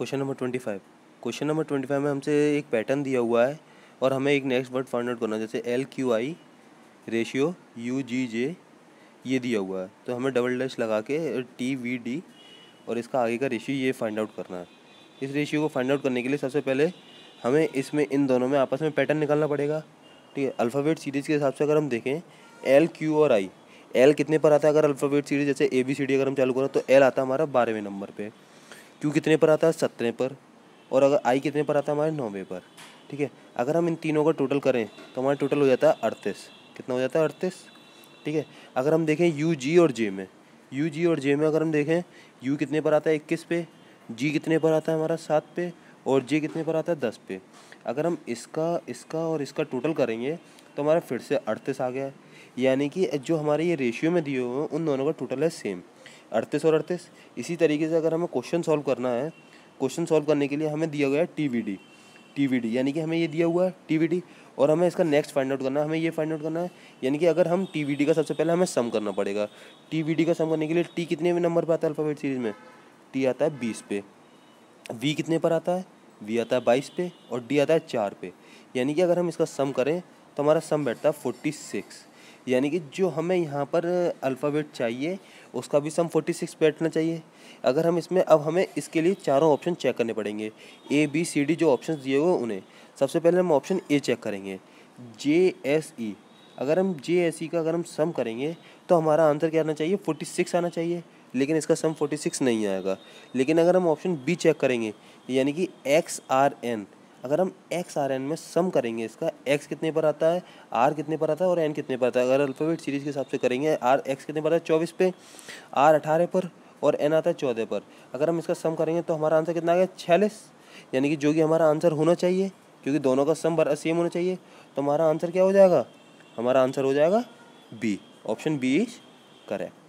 question number twenty five question number twenty five में हमसे एक पैटर्न दिया हुआ है और हमें एक नेक्स्ट वर्ड फाइंड आउट करना है जैसे L Q I ratio U G J ये दिया हुआ है तो हमें डबल डैश लगा के टी वी डी और इसका आगे का रेशियो ये फाइंड आउट करना है इस रेशियो को फाइंड आउट करने के लिए सबसे पहले हमें इसमें इन दोनों में आपस में पैटर्न निकालना पड़ेगा ठीक है अल्फ़ाबेट सीरीज़ के हिसाब से अगर हम देखें एल क्यू और आई एल कितने पर आता है अगर अल्फ़ाबेट सीरीज़ जैसे ए बी सी डी अगर हम चालू करें तो एल आता है हमारा बारहवें नंबर पर क्यू कितने पर आता है सत्रह पर और अगर आई कितने पर आता है हमारे नौवे पर ठीक है अगर हम इन तीनों का टोटल करें तो हमारा टोटल हो जाता है अड़तीस कितना हो जाता है अड़तीस ठीक है अगर हम देखें यू जी और जे में यू जी और जे में अगर हम देखें यू कितने पर आता है इक्कीस पे जी कितने पर आता है हमारा सात पे और जे कितने पर आता है दस पे अगर हम इसका इसका और इसका टोटल करेंगे तो हमारा फिर से अड़तीस आ गया है यानी कि जो हमारे ये रेशियो में दिए हुए हैं उन दोनों का टोटल है सेम अड़तीस और अड़तीस इसी तरीके से अगर हमें क्वेश्चन सॉल्व करना है क्वेश्चन सॉल्व करने के लिए हमें दिया गया है टी वी टी यानी कि हमें ये दिया हुआ है टी वी डी और हमें इसका नेक्स्ट फाइंड आउट करना है हमें ये फाइंड आउट करना है यानी कि अगर हम टी वी डी का सबसे पहले हमें सम करना पड़ेगा टी वी डी का सम करने के लिए टी कितने में नंबर पर आता है अल्फ़ाबेट सीरीज़ में टी आता है बीस पे वी कितने पर आता है वी आता है बाईस पे और डी आता है चार पे यानी कि अगर हम इसका सम करें तो हमारा सम बैठता है फोर्टी सिक्स यानी कि जो हमें यहाँ पर अल्फ़ाबेट चाहिए उसका भी सम फोर्टी सिक्स बैठना चाहिए अगर हम इसमें अब हमें इसके लिए चारों ऑप्शन चेक करने पड़ेंगे ए बी सी डी जो ऑप्शन दिए हुए उन्हें सबसे पहले हम ऑप्शन ए चेक करेंगे जे एस ई अगर हम जे एस ई का अगर हम सम करेंगे तो हमारा आंसर क्या आना चाहिए फोर्टी सिक्स आना चाहिए लेकिन इसका सम फोर्टी सिक्स नहीं आएगा लेकिन अगर हम ऑप्शन बी चेक करेंगे यानी कि एक्स आर एन अगर हम एक्स आर एन में सम करेंगे इसका एक्स कितने पर आता है आर कितने पर आता है और एन कितने पर आता है अगर अल्फ़ाबेट सीरीज़ के हिसाब से करेंगे आर एक्स कितने पर आता है चौबीस पे आर अठारह पर और एन आता है चौदह पर अगर हम इसका सम करेंगे तो हमारा आंसर कितना आ गया छियालीस यानी कि जो कि हमारा आंसर होना चाहिए क्योंकि दोनों का सम सेम होना चाहिए तो हमारा आंसर क्या हो जाएगा हमारा आंसर हो जाएगा B option B is correct